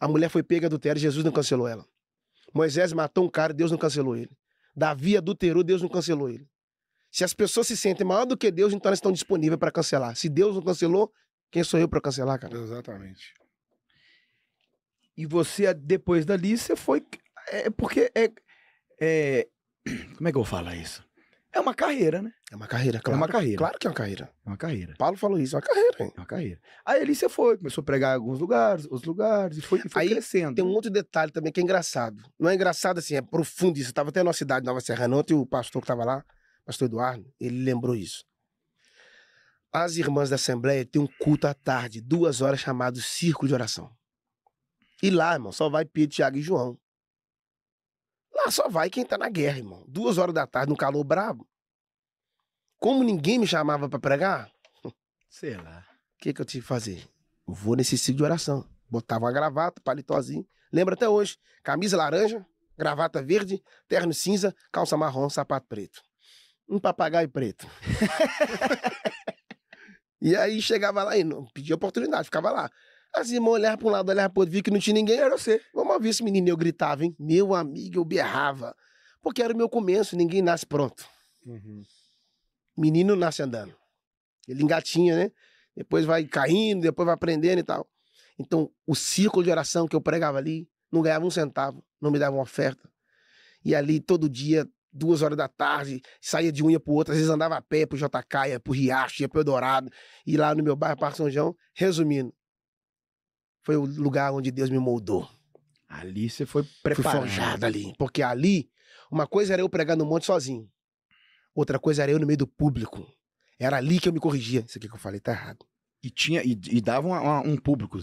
A mulher foi pega adultério, Jesus não cancelou ela. Moisés matou um cara, Deus não cancelou ele. Davi adulterou, Deus não cancelou ele. Se as pessoas se sentem maior do que Deus, então elas estão disponíveis para cancelar. Se Deus não cancelou, quem sou eu para cancelar, cara? Exatamente. E você, depois dali, você foi. É, é porque é, é. Como é que eu vou falar isso? É uma carreira, né? É uma carreira, claro. É uma carreira. Claro que é uma carreira. É uma carreira. Paulo falou isso, é uma carreira, hein? É uma carreira. Aí ele você foi, começou a pregar em alguns lugares, outros lugares, e foi, foi Aí, crescendo. Tem um outro detalhe também que é engraçado. Não é engraçado assim, é profundo isso. Eu tava até na cidade Nova Serrana, ontem o pastor que tava lá, pastor Eduardo, ele lembrou isso. As irmãs da Assembleia têm um culto à tarde, duas horas, chamado Circo de Oração. E lá, irmão, só vai Pedro, Tiago e João. Lá só vai quem tá na guerra, irmão. Duas horas da tarde, no calor brabo. Como ninguém me chamava para pregar, sei lá. O que, que eu tive que fazer? Eu vou nesse ciclo de oração. Botava uma gravata, palitozinho. Lembro até hoje. Camisa laranja, gravata verde, terno cinza, calça marrom, sapato preto. Um papagaio preto. e aí chegava lá e não pedia oportunidade, ficava lá. As irmãs olhavam para um lado, olhavam para outro, via que não tinha ninguém, era você. Vamos ouvir esse menino. Eu gritava, hein? Meu amigo, eu berrava. Porque era o meu começo, ninguém nasce pronto. Uhum menino nasce andando. Ele engatinha, né? Depois vai caindo, depois vai aprendendo e tal. Então, o círculo de oração que eu pregava ali, não ganhava um centavo, não me dava uma oferta. E ali, todo dia, duas horas da tarde, saía de um ia pro outro, às vezes andava a pé pro JK, ia pro Riacho, ia pro Eldorado, e lá no meu bairro, Parque São João. Resumindo, foi o lugar onde Deus me moldou. Ali você foi preparado. Fui forjado ali, porque ali, uma coisa era eu pregar no monte sozinho. Outra coisa era eu no meio do público. Era ali que eu me corrigia. Isso aqui que eu falei tá errado. E tinha e, e dava uma, uma, um público.